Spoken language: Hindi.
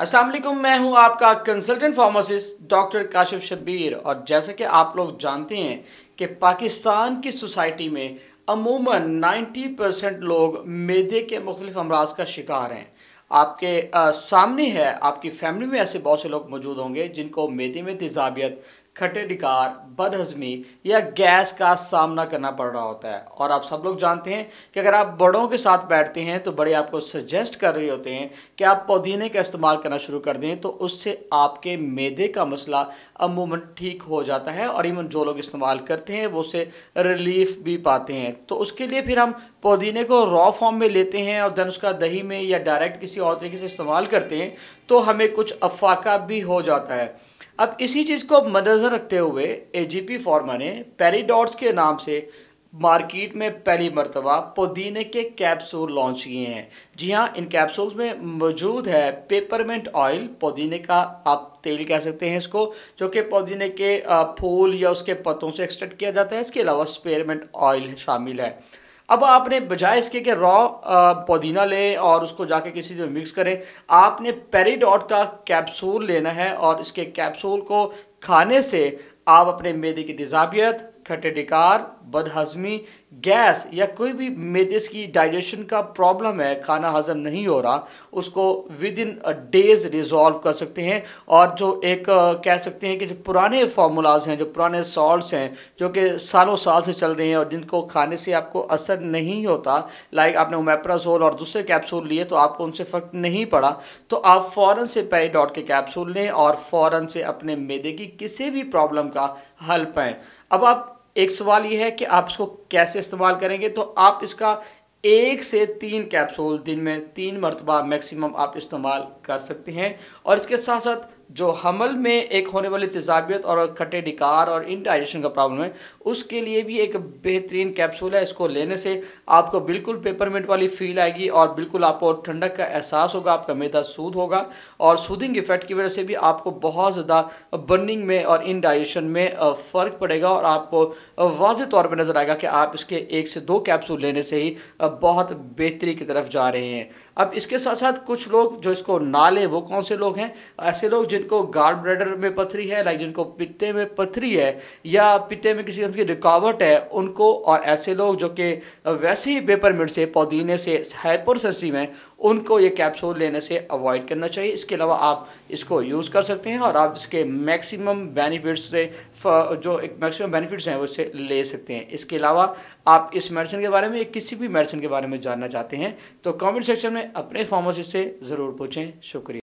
असलम मैं हूं आपका consultant pharmacist doctor Kashif Shabbir और जैसा कि आप लोग जानते हैं कि पाकिस्तान की सोसाइटी में अमूमन 90 परसेंट लोग मेदे के मुख्तफ अमराज का शिकार हैं आपके आ, सामने है आपकी फैमिली में ऐसे बहुत से लोग मौजूद होंगे जिनको मेदे में तजाबियत खटे डिकार बदहजमी या गैस का सामना करना पड़ रहा होता है और आप सब लोग जानते हैं कि अगर आप बड़ों के साथ बैठते हैं तो बड़े आपको सजेस्ट कर रहे होते हैं कि आप पुदीने का इस्तेमाल करना शुरू कर दें तो उससे आपके मैदे का मसला अमूमन ठीक हो जाता है और इवन जो लोग इस्तेमाल करते हैं वो उससे रिलीफ भी पाते हैं तो उसके लिए फिर हम पुदीने को रॉ फॉर्म में लेते हैं और देन उसका दही में या डायरेक्ट किसी और तरीके से इस्तेमाल करते हैं तो हमें कुछ अफाका भी हो जाता है अब इसी चीज़ को मद्देनजर रखते हुए पी फार्मा ने पेरीडॉट्स के नाम से मार्केट में पहली मरतबा पुदीने के कैप्सूल लॉन्च किए हैं जी हाँ इन कैप्सूल्स में मौजूद है पेपरमेंट ऑयल पुदीने का आप तेल कह सकते हैं इसको जो कि पुदीने के फूल या उसके पत्तों से एक्सट्रैक्ट किया जाता है इसके अलावा स्पेयरमेंट ऑयल शामिल है अब आपने बजाय इसके कि रॉ पुदीना लें और उसको जाके किसी से मिक्स करें आपने पेरीडॉट का कैप्सूल लेना है और इसके कैप्सूल को खाने से आप अपने मेदे की तजाबियत फैटेडिकार बदहजमी गैस या कोई भी की डाइजेशन का प्रॉब्लम है खाना हजम नहीं हो रहा उसको विद इन डेज रिजॉल्व कर सकते हैं और जो एक कह सकते हैं कि जो पुराने फार्मूलाज हैं जो पुराने सॉल्ट्स हैं जो कि सालों साल से चल रहे हैं और जिनको खाने से आपको असर नहीं होता लाइक आपने ओमेप्राजोल और दूसरे कैप्सूल लिए तो आपको उनसे फ़र्क नहीं पड़ा तो आप फ़ौर से पेरीडॉट के कैप्सूल लें और फ़ौर से अपने मैदे की किसी भी प्रॉब्लम का हल पाएँ अब आप एक सवाल ये है कि आप इसको कैसे इस्तेमाल करेंगे तो आप इसका एक से तीन कैप्सूल दिन में तीन मरतबा मैक्सिमम आप इस्तेमाल कर सकते हैं और इसके साथ साथ जो हमल में एक होने वाली तेजाबियत और खटे डिकार और इनडाइजेशन का प्रॉब्लम है उसके लिए भी एक बेहतरीन कैप्सूल है इसको लेने से आपको बिल्कुल पेपरमेंट वाली फील आएगी और बिल्कुल आपको ठंडक का एहसास होगा आपका मैदा सूद होगा और सूदिंग इफेक्ट की वजह से भी आपको बहुत ज़्यादा बर्निंग में और इनडाइजेशन में फ़र्क पड़ेगा और आपको वाज तौर पर नज़र आएगा कि आप इसके एक से दो कैप्सूल लेने से ही बहुत बेहतरी की तरफ जा रहे हैं अब इसके साथ साथ कुछ लोग जो इसको ना लें वो कौन से लोग हैं ऐसे लोग जिन जिनको गार्ड ब्रेडर में पथरी है लाइक जिनको पित्ते में पथरी है या पित्ते में किसी की रुकावट है उनको और ऐसे लोग जो कि वैसे ही मिट से पौदीने से हाइपर सेंसिटिव हैं उनको ये कैप्सूल लेने से अवॉइड करना चाहिए इसके अलावा आप इसको यूज़ कर सकते हैं और आप इसके मैक्सिमम बेनिफिट्स से जो एक मैक्सिमम बेनिफिट्स हैं वो ले सकते हैं इसके अलावा आप इस मेडिसिन के बारे में किसी भी मेडिसिन के बारे में जानना चाहते हैं तो कमेंट सेक्शन में अपने फार्मासिस्ट से ज़रूर पूछें शुक्रिया